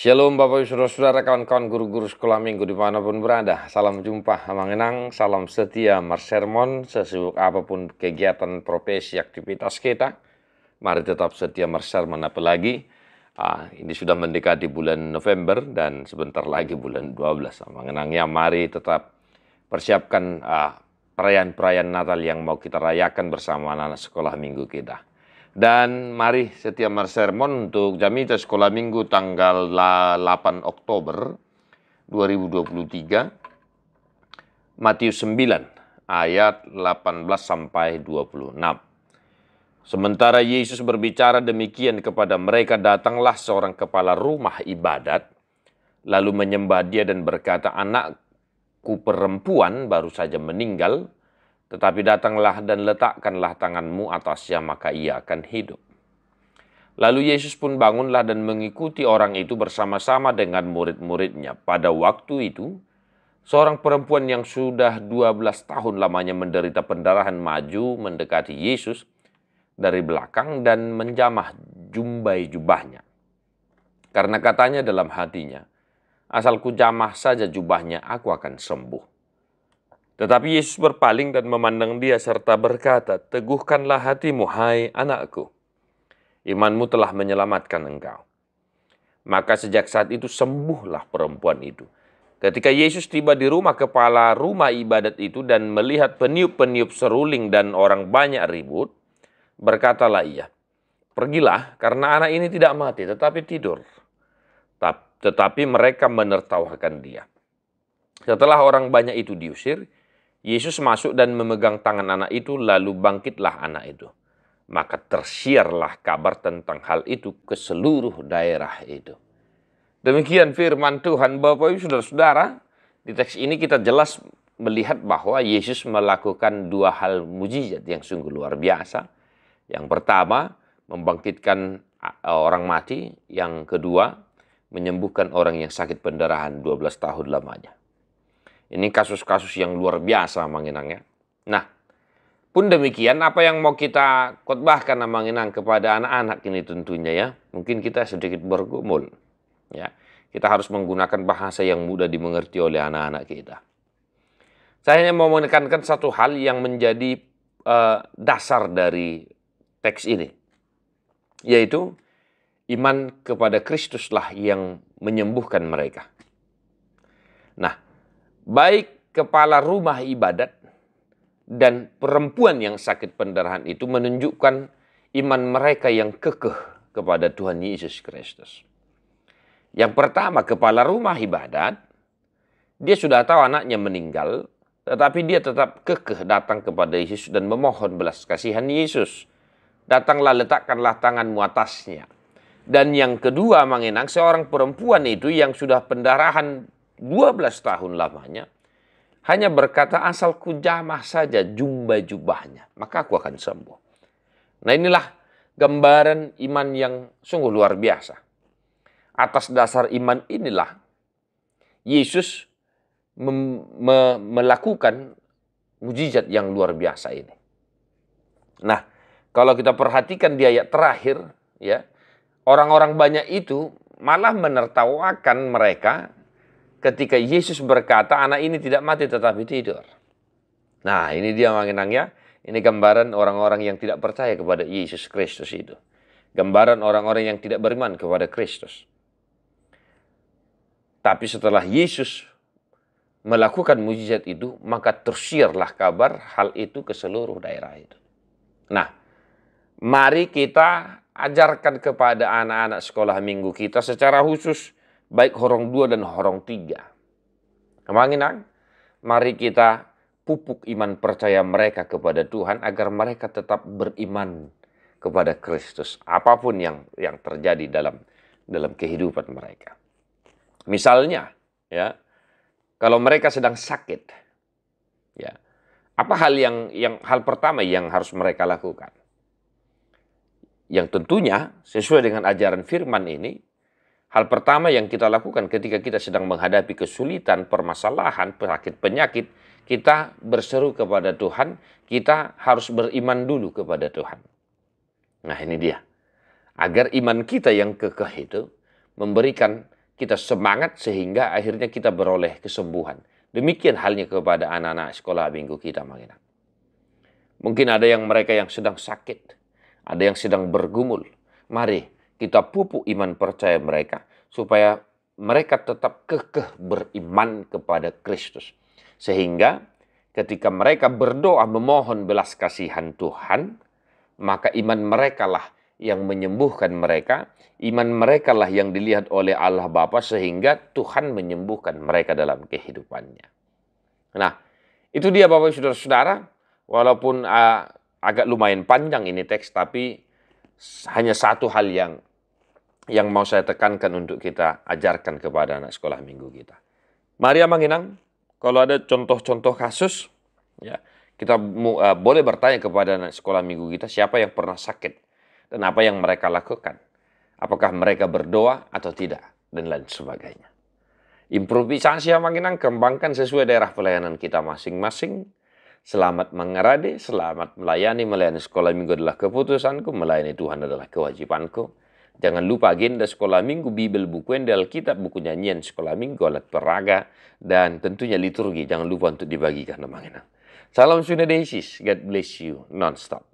Shalom Bapak Ibu Saudara kawan-kawan guru-guru sekolah minggu dimanapun berada Salam jumpa Mangenang, salam setia Marsermon Sesibuk apapun kegiatan profesi aktivitas kita Mari tetap setia Marsermon apalagi ah, Ini sudah mendekati bulan November dan sebentar lagi bulan 12 ya mari tetap persiapkan ah, perayaan-perayaan Natal yang mau kita rayakan bersama anak anak sekolah minggu kita dan mari setiap sermon untuk Jamita Sekolah Minggu tanggal 8 Oktober 2023 Matius 9 ayat 18 sampai 26. Sementara Yesus berbicara demikian kepada mereka, datanglah seorang kepala rumah ibadat, lalu menyembah dia dan berkata, Anakku perempuan baru saja meninggal, tetapi datanglah dan letakkanlah tanganmu atasnya, maka ia akan hidup. Lalu Yesus pun bangunlah dan mengikuti orang itu bersama-sama dengan murid-muridnya. Pada waktu itu, seorang perempuan yang sudah 12 tahun lamanya menderita pendarahan maju mendekati Yesus dari belakang dan menjamah jumbai jubahnya. Karena katanya dalam hatinya, asalku jamah saja jubahnya, aku akan sembuh. Tetapi Yesus berpaling dan memandang dia serta berkata, Teguhkanlah hatimu, hai anakku. Imanmu telah menyelamatkan engkau. Maka sejak saat itu sembuhlah perempuan itu. Ketika Yesus tiba di rumah kepala rumah ibadat itu dan melihat peniup-peniup seruling dan orang banyak ribut, berkatalah ia, Pergilah, karena anak ini tidak mati, tetapi tidur. Tetapi mereka menertawakan dia. Setelah orang banyak itu diusir, Yesus masuk dan memegang tangan anak itu, lalu bangkitlah anak itu. Maka tersiarlah kabar tentang hal itu ke seluruh daerah itu. Demikian firman Tuhan Bapak Ibu Saudara-saudara. Di teks ini kita jelas melihat bahwa Yesus melakukan dua hal mujizat yang sungguh luar biasa. Yang pertama, membangkitkan orang mati. Yang kedua, menyembuhkan orang yang sakit pendarahan 12 tahun lamanya. Ini kasus-kasus yang luar biasa, Mang Inang ya. Nah, pun demikian apa yang mau kita khotbahkan Mang Inang kepada anak-anak ini tentunya ya. Mungkin kita sedikit bergumul ya. Kita harus menggunakan bahasa yang mudah dimengerti oleh anak-anak kita. Saya hanya mau menekankan satu hal yang menjadi uh, dasar dari teks ini, yaitu iman kepada Kristuslah yang menyembuhkan mereka. Nah, baik kepala rumah ibadat dan perempuan yang sakit pendarahan itu menunjukkan iman mereka yang kekeh kepada Tuhan Yesus Kristus. Yang pertama, kepala rumah ibadat, dia sudah tahu anaknya meninggal, tetapi dia tetap kekeh datang kepada Yesus dan memohon belas kasihan Yesus. Datanglah letakkanlah tanganmu atasnya. Dan yang kedua mengenang seorang perempuan itu yang sudah pendarahan 12 tahun lamanya, hanya berkata asal jamah saja jumba jubahnya, maka aku akan sembuh. Nah inilah gambaran iman yang sungguh luar biasa. Atas dasar iman inilah Yesus me melakukan mujizat yang luar biasa ini. Nah, kalau kita perhatikan di ayat terakhir, ya orang-orang banyak itu malah menertawakan mereka ketika Yesus berkata anak ini tidak mati tetapi tidur. Nah ini dia mengenangnya. Ini gambaran orang-orang yang tidak percaya kepada Yesus Kristus itu. Gambaran orang-orang yang tidak beriman kepada Kristus. Tapi setelah Yesus melakukan mujizat itu, maka tersiarlah kabar hal itu ke seluruh daerah itu. Nah, mari kita ajarkan kepada anak-anak sekolah minggu kita secara khusus baik horong dua dan horong tiga. Kemanginan, mari kita pupuk iman percaya mereka kepada Tuhan agar mereka tetap beriman kepada Kristus apapun yang yang terjadi dalam dalam kehidupan mereka. Misalnya, ya, kalau mereka sedang sakit, ya, apa hal yang yang hal pertama yang harus mereka lakukan? Yang tentunya sesuai dengan ajaran firman ini Hal pertama yang kita lakukan ketika kita sedang menghadapi kesulitan, permasalahan, penyakit-penyakit, kita berseru kepada Tuhan, kita harus beriman dulu kepada Tuhan. Nah ini dia. Agar iman kita yang kekeh itu memberikan kita semangat sehingga akhirnya kita beroleh kesembuhan. Demikian halnya kepada anak-anak sekolah minggu kita. Mungkin ada yang mereka yang sedang sakit, ada yang sedang bergumul. Mari kita pupuk iman percaya mereka supaya mereka tetap kekeh beriman kepada Kristus. Sehingga ketika mereka berdoa memohon belas kasihan Tuhan, maka iman mereka lah yang menyembuhkan mereka, iman mereka lah yang dilihat oleh Allah Bapa sehingga Tuhan menyembuhkan mereka dalam kehidupannya. Nah, itu dia Bapak Saudara-saudara, walaupun uh, agak lumayan panjang ini teks tapi hanya satu hal yang yang mau saya tekankan untuk kita ajarkan kepada anak sekolah minggu kita. Maria Manginang, kalau ada contoh-contoh kasus, ya kita uh, boleh bertanya kepada anak sekolah minggu kita siapa yang pernah sakit dan apa yang mereka lakukan. Apakah mereka berdoa atau tidak dan lain sebagainya. Improvisasi yang Manginang kembangkan sesuai daerah pelayanan kita masing-masing. Selamat mengerade, selamat melayani, melayani sekolah minggu adalah keputusanku, melayani Tuhan adalah kewajibanku. Jangan lupa agenda sekolah minggu, bibel, buku endel kitab, buku nyanyian sekolah minggu, alat peraga, dan tentunya liturgi. Jangan lupa untuk dibagikan teman-teman. Salam Sundadesis. God bless you non-stop.